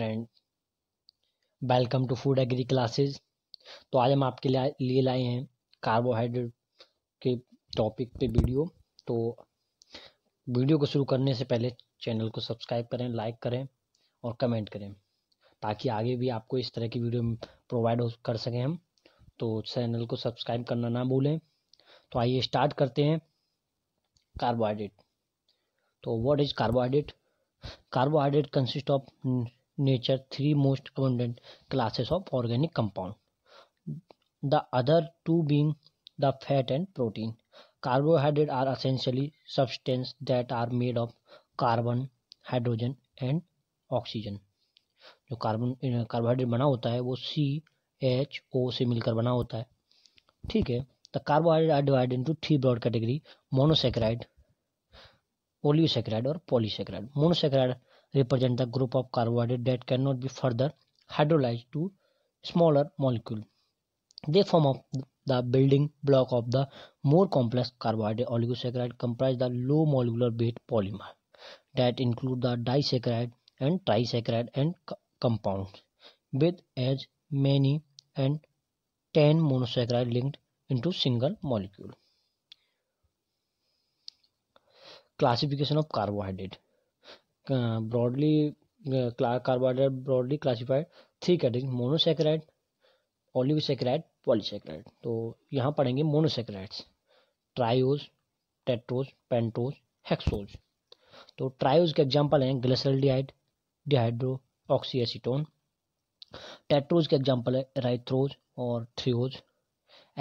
Friend welcome to food agri classes तो आज हम आपके लिए लाए हैं कार्बोहाइड्रेट के टॉपिक पे वीडियो तो वीडियो को शुरू करने से पहले चैनल को सब्सक्राइब करें लाइक करें और कमेंट करें ताकि आगे भी आपको इस तरह की वीडियो प्रोवाइड कर सकें हम तो चैनल को सब्सक्राइब करना ना भूलें तो आइए स्टार्ट करते हैं कार्बोहाइड्रेट तो what is carbohydrate carbohydrate consist of nature three most abundant classes of organic compound the other two being the fat and protein carbohydrate are essentially substance that are made of carbon hydrogen and oxygen जो carbon carbohydrate बना होता है वो सी H ओ से मिलकर बना होता है ठीक है the carbohydrate are divide into three broad category monosaccharide oligosaccharide और polysaccharide monosaccharide represent the group of carbohydrate that cannot be further hydrolyzed to smaller molecule. They form of the building block of the more complex carbohydrate oligosaccharide comprise the low molecular weight polymer that include the disaccharide and trisaccharide and compounds with as many and 10 monosaccharide linked into single molecule classification of carbohydrate broadly carbohydrate broadly classified three three monosaccharide oligosaccharide polysaccharide तो यहाँ पढ़ेंगे monosaccharides triose tetrose pentose hexose तो triose के example हैं glyceraldehyde dihydroxyacetone tetrose के example है erythrose और threose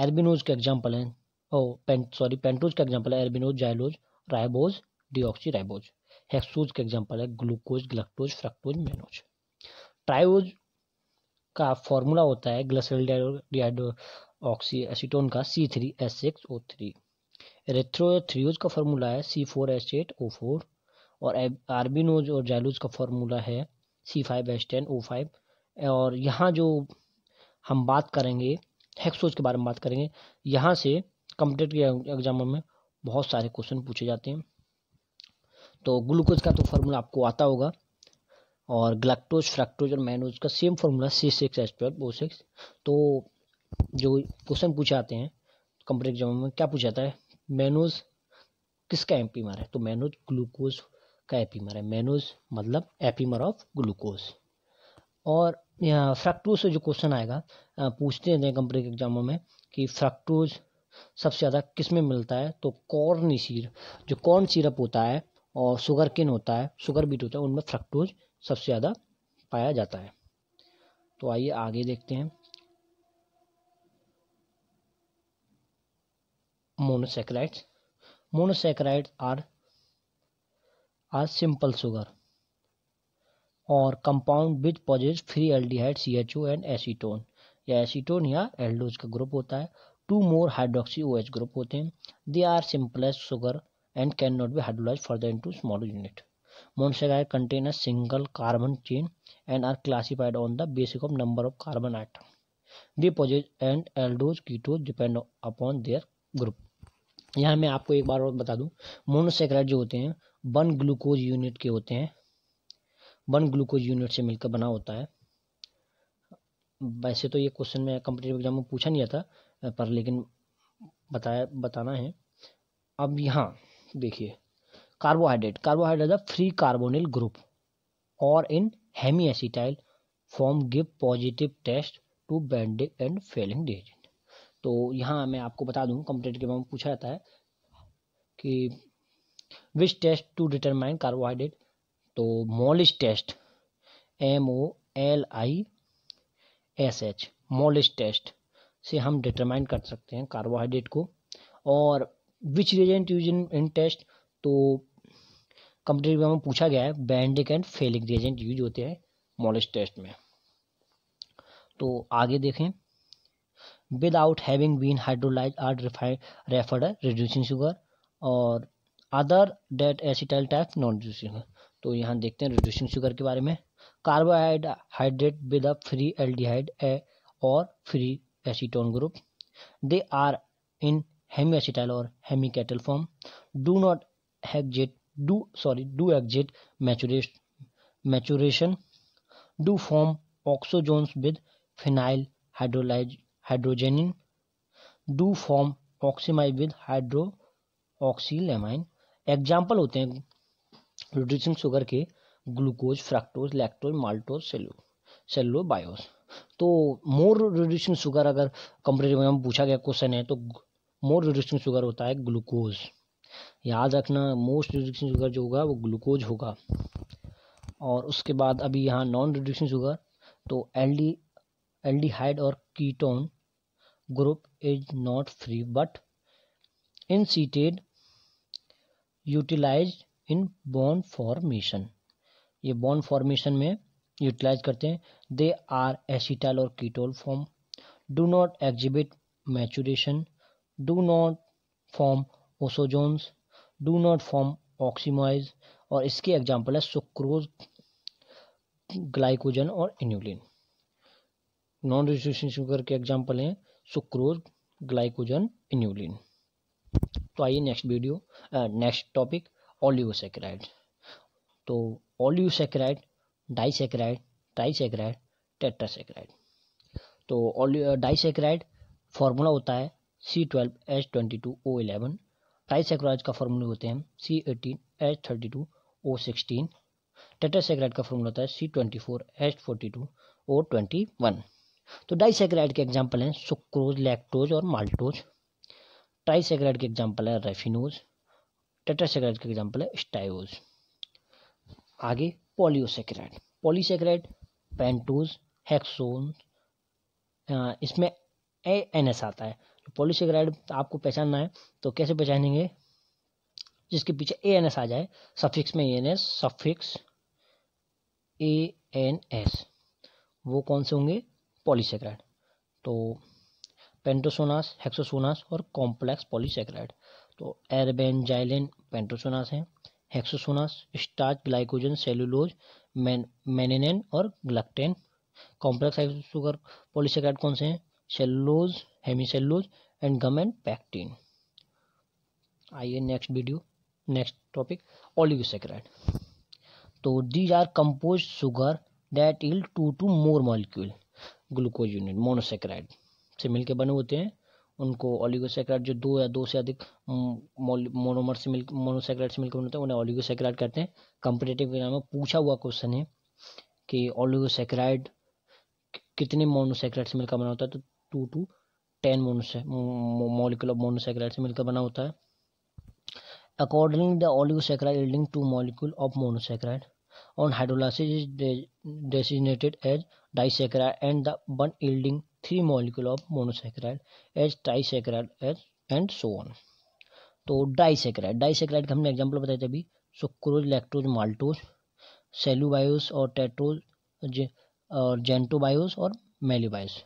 arabinose के एग्जाम्पल हैं ओ पेंट सॉरी पेंटोज का एग्जाम्पल है arabinose xylose ribose deoxy ribose hexose का एग्जाम्पल है glucose galactose fructose mannose triose का फॉर्मूला होता है ग्लसरल ऑक्सी एसीटोन का सी three S six O three erythrose threose का फॉर्मूला है C four S eight O four और आर्बिनोज और जैलोज का फॉर्मूला है C five S ten O five और यहाँ जो हम बात करेंगे हेक्सोज के बारे में बात करेंगे यहाँ से कंप्यूटर के एग्जाम में बहुत सारे क्वेश्चन पूछे जाते हैं तो ग्लूकोज का तो फार्मूला आपको आता होगा और ग्लैक्टोज फ्रैक्टोज और मैनोज का same formula C six H twelve O six तो जो क्वेश्चन पूछे आते हैं कंपनी एग्जाम में क्या पूछा जाता है मैनोज किसका एम मारा है तो मैनोज ग्लूकोज का एपीमर है मैनोज मतलब एपीमर ऑफ ग्लूकोज और यहाँ फ्रैक्टोज से जो क्वेश्चन आएगा पूछते हैं कंपनी के एग्जामों में कि फ्रैक्टोज सबसे ज़्यादा किस में मिलता है तो कॉर्न सीर जो कॉर्न सीरप होता है और शुगर किन होता है शुगर बीट होता है उनमें फ्रक्टोज सबसे ज़्यादा पाया जाता है तो आइए आगे देखते हैं monosaccharides monosaccharide are are simple sugar और compound which posit free aldehyde C H O and acetone या एसीटोन या एल्डोज का ग्रुप होता है two more hydroxy O H group होते हैं they are simplest sugar and cannot be hybridized further into smaller unit. Monosaccharides contain a single carbon chain and are classified on the basis of number of carbon atom. They possess and aldose ketose depend upon their group. यहाँ मैं आपको एक बार और बता दूं monosaccharide जो होते हैं वन ग्लूकोज यूनिट के होते हैं वन ग्लूकोज यूनिट से मिलकर बना होता है वैसे तो ये क्वेश्चन में कम्पिटेटिव एग्जाम में पूछा नहीं जाता पर लेकिन बताया बताना है अब यहाँ देखिए carbohydrate carbohydrate the free carbonyl group और in hemiacetal form give positive test to Benedict and Fehling digit तो यहाँ मैं आपको बता दूँ कंप्लीट के बारे में पूछा जाता है कि which test to determine carbohydrate तो Molisch test M O L I S H Molisch test से हम डिटरमाइन कर सकते हैं कार्बोहाइड्रेट को और which reagent use in in test तो कंप्यूटर में पूछा गया है Benedict and Fehling reagent use होते हैं मॉलिश टेस्ट में तो आगे देखें without having been hydrolyse are refined referred reducing sugar और other that acetyl type non reducing तो यहाँ देखते हैं रिड्यूसिंग शुगर के बारे में carbohydrate with a free aldehyde और free acetone group they are in hemiacetal और hemiketal form do not exit do sorry do exit mature maturation do form osazones with phenyl hydrolyse hydrazine do form oxime with hydroxylamine example होते हैं reducing sugar के glucose fructose lactose maltose cello cellobiose तो more reducing sugar अगर competitive में पूछा गया question है तो मोर रिडक्शन शुगर होता है ग्लूकोज याद रखना मोस्ट रिडक्शन शुगर जो होगा वो ग्लूकोज होगा और उसके बाद अभी यहाँ नॉन रिडक्शन शुगर तो L D aldehyde और ketone group is not free but in seated utilise in bond formation ये बॉन्ड फॉर्मेशन में यूटिलाइज करते हैं दे आर एसिटाइल और ketal form do not exhibit maturation do not form osozones do not form oximes और इसके example है sucrose glycogen और inulin non resistant sugar के एग्जाम्पल हैं सुक्रोज ग्लाइकोजन इन्यूलिन तो आइए next video next topic oligosaccharide तो ओलियोसेक्राइड डाइसेक्राइड ट्राइसेक्राइड टेट्रासेक्राइड तो डाइसेक्राइड फॉर्मूला होता है C twelve H twenty two O eleven trisaccharide का फॉर्मूले होते हैं C eighteen H thirty two O sixteen tetrasaccharide का फॉर्मूला होता है C twenty four H forty two O twenty one तो डाइसेक्राइड के एग्जाम्पल हैं सुक्रोज लैक्टोज और माल्टोज ट्राइसेक्राइड के एग्जाम्पल है रेफिनोज टेट्रासेक्राइड के एग्जाम्पल है स्टाइज आगे पॉलियोसेक्राइड पॉलीसेक्राइड पेंटोज हेक्सोन इसमें ए एन एस आता है पॉलीसेक्राइड आपको पहचानना है तो कैसे पहचानेंगे जिसके पीछे ए एन एस आ जाए सफिक्स में A N S suffix A N S वो कौन से होंगे पॉलीसेक्राइड तो पेंटोसोनास हेक्सोसोनास और कॉम्प्लेक्स पॉलीसेक्राइड तो एरबेनजाइलिन पेंटोसोनास हैं hexosans starch glycogen cellulose mannan और ग्लक्टेन कॉम्प्लेक्स सुगर पॉलीसेक्राइड कौन से हैं cellulose hemicellulose and gum and pectin आइए next video next topic oligosaccharide तो these are compose sugar that yield two to more molecule glucose unit monosaccharide से मिलकर बने होते हैं उनको ऑलिगोसेक्राइड जो दो या दो से अधिक मोनोमर से मिल मोनोसेक्राइड से मिलकर बने होते हैं उन्हें ओलिगोसेक्राइड कहते हैं कंपिटेटिव एग्जाम में पूछा हुआ क्वेश्चन है कि ओलिगोसेक्राइड कितने मोनोसेक्राइड से मिलकर बना होता है तो two to ten mono molecular monosaccharide से मिलकर बना होता है according the oligosaccharide yielding two molecule of monosaccharide on hydrolysis is designated as disaccharide and the one yielding three molecule of monosaccharide as trisaccharide as and so on तो disaccharide disaccharide का हमने example बताया था अभी sucrose lactose maltose सेलुबायोस और tetrose और जेंटोबायोस और मेलिबायोस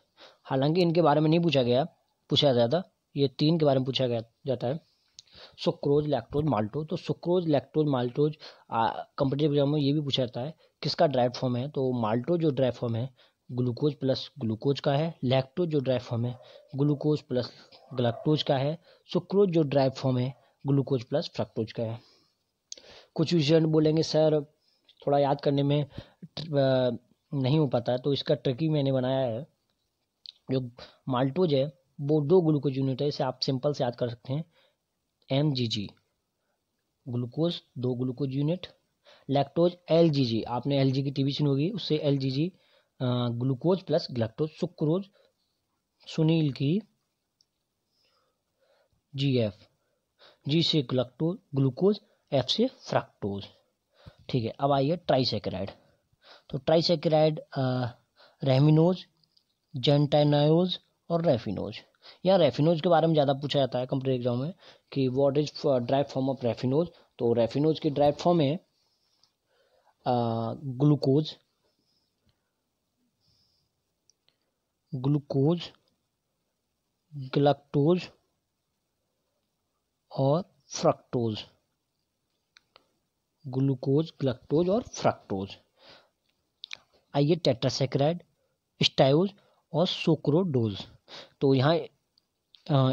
हालांकि इनके बारे में नहीं पूछा गया पूछा जाता ये तीन के बारे में पूछा गया जाता है सुक्रोज लैक्टोज माल्टोज तो sucrose lactose maltose competitive exam में ये भी पूछा जाता है किसका ड्राइव फॉर्म है तो माल्टोज जो ड्राइव फॉर्म है ग्लूकोज प्लस ग्लूकोज का है लैक्टोज जो ड्राइव फॉर्म है ग्लूकोज प्लस ग्लैक्टोज का है सुक्रोज जो ड्राइव फॉर्म है ग्लूकोज प्लस फ्रक्टोज का है कुछ स्टूडेंट बोलेंगे सर थोड़ा याद करने में नहीं हो पाता है तो इसका ट्रिकी मैंने बनाया है जो माल्टोज है वो दो ग्लूकोज यूनिट है इसे आप सिंपल से याद कर सकते हैं एम जी जी ग्लूकोज दो glucose unit lactose L G G आपने एल जी की टीवी सुनी होगी उससे L G G glucose plus lactose sucrose Sunil की जी एफ जी से ग्लक्टोज ग्लूकोज एफ से फ्रक्टोज ठीक है अब आइए ट्राईसेकेराइड तो ट्राईसेकेराइड रेमिनोज जेंटानायोज और रेफिनोज यहाँ रेफिनोज के बारे में ज़्यादा पूछा जाता है कंप्यूटर एग्जाम में कि what is derive from of raffinose तो रेफिनोज की ड्राइव फॉर्म है ग्लूकोज ग्लूकोज ग्लक्टोज और फ्रक्टोज ग्लूकोज ग्लक्टोज और फ्रक्टोज आइए टेट्रासेक्राइड स्टायोज और सुक्रोडोज तो यहाँ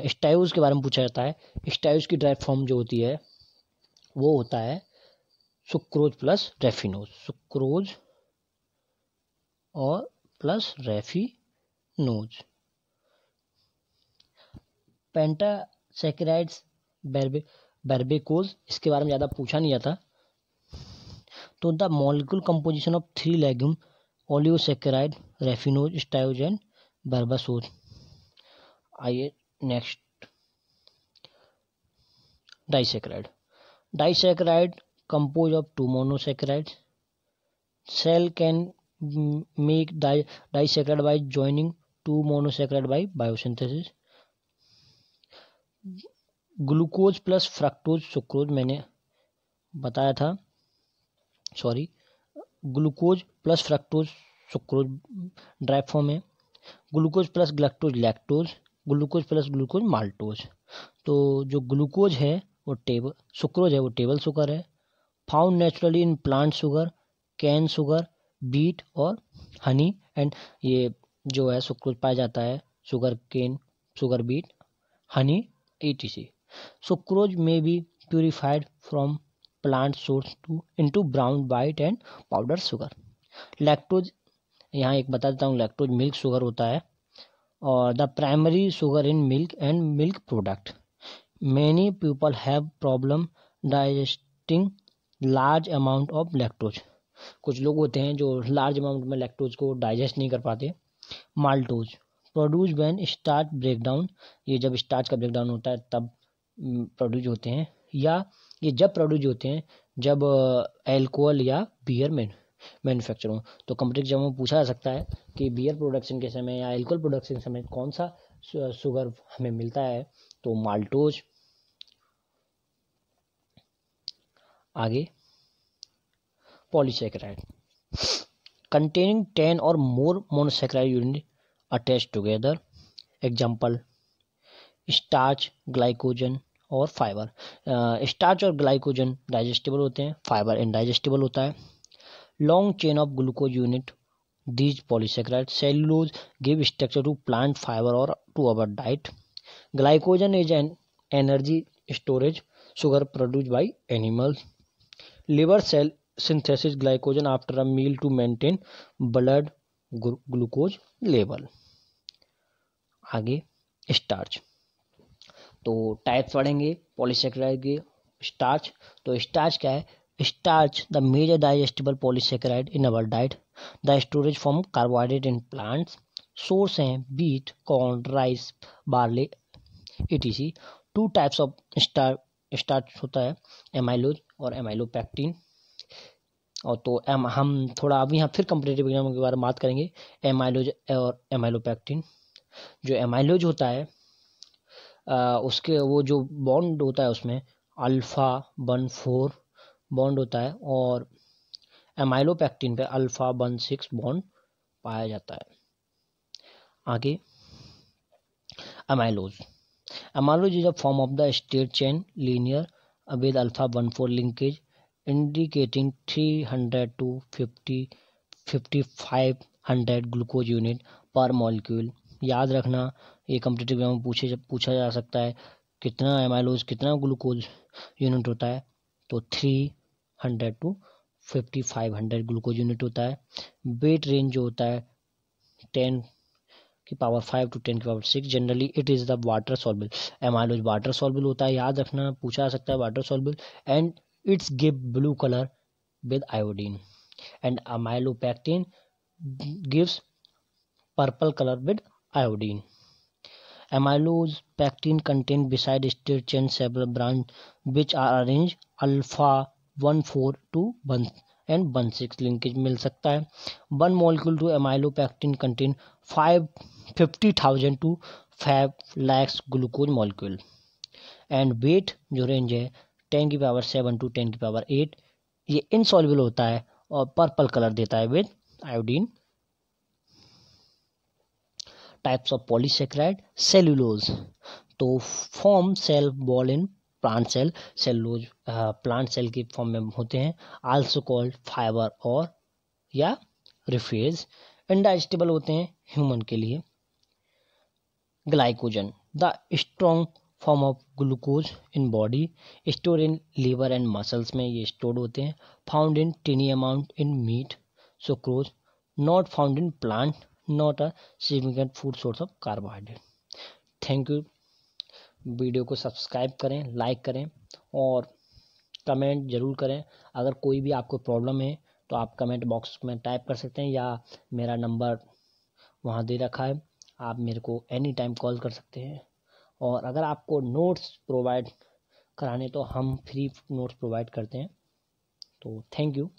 स्टाइज के बारे में पूछा जाता है स्टाइज की ड्राई फॉर्म जो होती है वो होता है सुक्रोज प्लस रेफिनोज सुक्रोज और प्लस रेफिनोज पेंटासेक्राइड्स बेरबे बेरबेकोज इसके बारे में ज़्यादा पूछा नहीं जाता तो the molecule composition of three legume oligosaccharide raffinose stachyose and बर्बासूर आइए next disaccharide disaccharide compose of two monosaccharide cell can make di disaccharide by joining two monosaccharide by biosynthesis glucose plus fructose sucrose मैंने बताया था sorry glucose plus fructose sucrose ड्राई है glucose plus galactose lactose glucose plus glucose maltose तो जो glucose है वो table sucrose है वो टेबल शुगर है found naturally in plant sugar cane sugar beet और हनी एंड ये जो है सुक्रोज पाया जाता है sugar cane sugar beet honey E T C sucrose में भी purified from plant source to into brown white and powder sugar lactose यहाँ एक बता देता हूँ लैक्टोज मिल्क शुगर होता है और the primary sugar in milk and milk product many people have problem digesting large amount of lactose कुछ लोग होते हैं जो लार्ज अमाउंट में लैक्टोज को डाइजेस्ट नहीं कर पाते maltose produce when starch breakdown ये जब स्टार्च का ब्रेकडाउन होता है तब प्रोड्यूस हम्म, होते हैं या ये जब प्रोड्यूस होते हैं जब एल्कोहल या बियर में मैन्युफैक्चर हूँ तो कंपनी से जब हमें पूछा जा सकता है कि बियर प्रोडक्शन के समय या एल्कोल प्रोडक्शन के समय कौन सा शुगर हमें मिलता है तो माल्टोज आगे polysaccharide containing ten or more monosaccharide unit attach together example starch glycogen और फाइबर स्टार्च और ग्लाइकोजन डाइजेस्टिबल होते हैं फाइबर इनडाइजेस्टिबल होता है long chain of glucose unit these polysaccharide cellulose give structure to plant fibre और to our diet glycogen is an energy storage sugar produce by animal liver cell synthesis glycogen after a meal to maintain blood glucose level आगे starch तो type पढ़ेंगे polysaccharide के starch तो starch क्या है starch the major digestible polysaccharide in our diet the storage form carbohydrate in plants source हैं beet corn rice barley ETC two types of star starch होता है एमाइलोज और एमाइलोपैक्टिन और तो एम हम थोड़ा अभी यहाँ फिर कंपटेटिव एग्जाम के बारे में बात करेंगे एमाइलोज और एमाइलोपैक्टिन जो एमाइलोज होता है आ, उसके वो जो बॉन्ड होता है उसमें अल्फा वन फोर बॉन्ड होता है और एमाइलोपैक्टिन पे अल्फा वन सिक्स बॉन्ड पाया जाता है आगे amylose amylose is a form of the straight chain linear with alpha one four linkage indicating three hundred to fifty fifty five hundred glucose unit per molecule याद रखना ये competitive exam में पूछे पूछा जा सकता है कितना एमाइलोज कितना ग्लूकोज यूनिट होता है तो three hundred to fifty five hundred glucose unit होता है वेट रेंज जो होता है टेन की पावर फाइव टू टेन की power six generally it is the water soluble amylose water soluble होता है याद रखना पूछा जा सकता है water soluble and it's give blue colour with iodine and amylopectin gives purple colour with iodine amylopectin content beside straight chain several branch which are arrange alpha one four to one and one six linkage मिल सकता है one molecule to amylopectin contain five fifty thousand to five lakhs glucose molecule and weight जो range है ten की power seven to ten की power eight ये insoluble होता है और पर्पल कलर देता है with iodine types of polysaccharide cellulose तो form cell wall in plant cell cellulose plant cell के फॉर्म में होते हैं आल्सो कॉल्ड फाइबर और या रिफ्यूज इनडाइजेस्टेबल होते हैं ह्यूमन के लिए glycogen the strong form of glucose in body store in liver and muscles में ये स्टोर होते हैं found in tiny amount in meat sucrose not found in plant not a significant food source of carbohydrate thank you video को subscribe करें like करें और comment ज़रूर करें अगर कोई भी आपको प्रॉब्लम है तो आप कमेंट बॉक्स में टाइप कर सकते हैं या मेरा नंबर वहाँ दे रखा है आप मेरे को एनी टाइम कॉल कर सकते हैं और अगर आपको नोट्स प्रोवाइड कराने तो हम फ्री नोट्स प्रोवाइड करते हैं तो थैंक यू